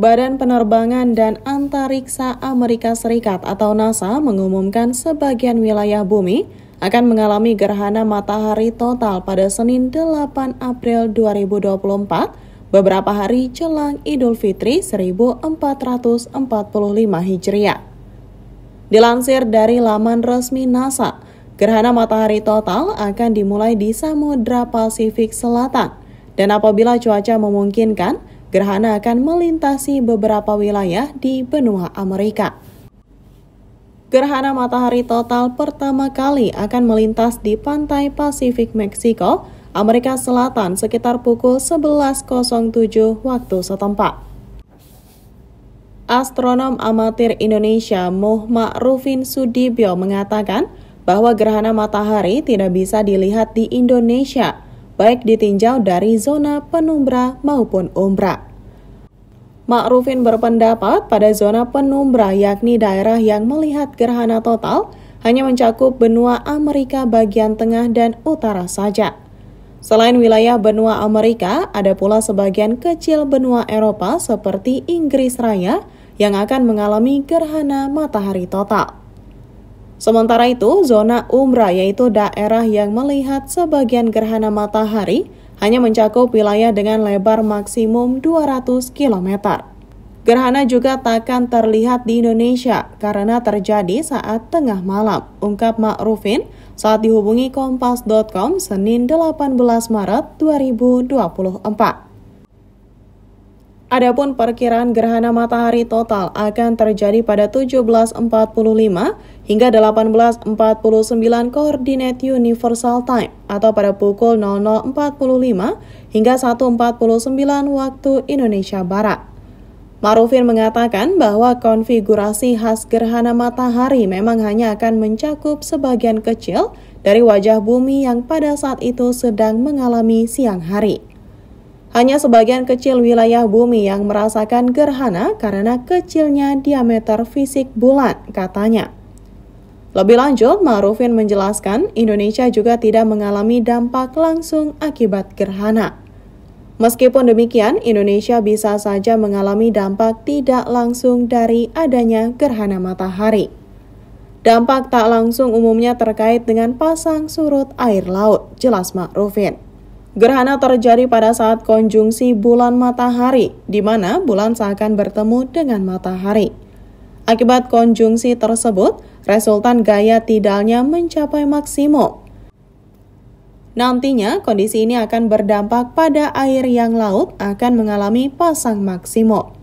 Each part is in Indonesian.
Badan Penerbangan dan Antariksa Amerika Serikat atau NASA mengumumkan sebagian wilayah bumi akan mengalami gerhana matahari total pada Senin 8 April 2024, beberapa hari jelang Idul Fitri 1445 Hijriah. Dilansir dari laman resmi NASA, gerhana matahari total akan dimulai di Samudra Pasifik Selatan dan apabila cuaca memungkinkan, gerhana akan melintasi beberapa wilayah di benua Amerika. Gerhana matahari total pertama kali akan melintas di pantai Pasifik Meksiko, Amerika Selatan sekitar pukul 11.07 waktu setempat. Astronom amatir Indonesia Muhammad Rufin Sudibyo mengatakan bahwa gerhana matahari tidak bisa dilihat di Indonesia – baik ditinjau dari zona penumbra maupun umbra. Ma'rufin berpendapat pada zona penumbra yakni daerah yang melihat gerhana total hanya mencakup benua Amerika bagian tengah dan utara saja. Selain wilayah benua Amerika, ada pula sebagian kecil benua Eropa seperti Inggris Raya yang akan mengalami gerhana matahari total. Sementara itu, zona umrah yaitu daerah yang melihat sebagian gerhana matahari hanya mencakup wilayah dengan lebar maksimum 200 km. Gerhana juga takkan terlihat di Indonesia karena terjadi saat tengah malam, ungkap Ma'rufin saat dihubungi Kompas.com Senin 18 Maret 2024. Adapun perkiraan gerhana matahari total akan terjadi pada 17.45 hingga 18.49 koordinat universal time atau pada pukul 00.45 hingga 1.49 waktu Indonesia Barat. Marufin mengatakan bahwa konfigurasi khas gerhana matahari memang hanya akan mencakup sebagian kecil dari wajah bumi yang pada saat itu sedang mengalami siang hari. Hanya sebagian kecil wilayah bumi yang merasakan gerhana karena kecilnya diameter fisik bulan, katanya. Lebih lanjut, Marufin menjelaskan Indonesia juga tidak mengalami dampak langsung akibat gerhana. Meskipun demikian, Indonesia bisa saja mengalami dampak tidak langsung dari adanya gerhana matahari. Dampak tak langsung umumnya terkait dengan pasang surut air laut, jelas Ma'rufin. Gerhana terjadi pada saat konjungsi bulan matahari, di mana bulan seakan bertemu dengan matahari. Akibat konjungsi tersebut, resultan gaya tidalnya mencapai maksimum. Nantinya, kondisi ini akan berdampak pada air yang laut akan mengalami pasang maksimum.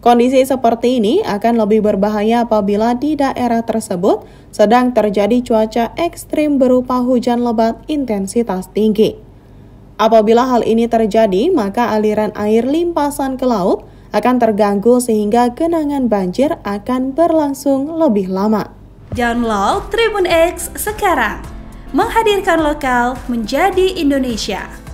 Kondisi seperti ini akan lebih berbahaya apabila di daerah tersebut sedang terjadi cuaca ekstrim berupa hujan lebat intensitas tinggi. Apabila hal ini terjadi, maka aliran air limpasan ke laut akan terganggu sehingga genangan banjir akan berlangsung lebih lama. Download Tribun X sekarang, menghadirkan lokal menjadi Indonesia.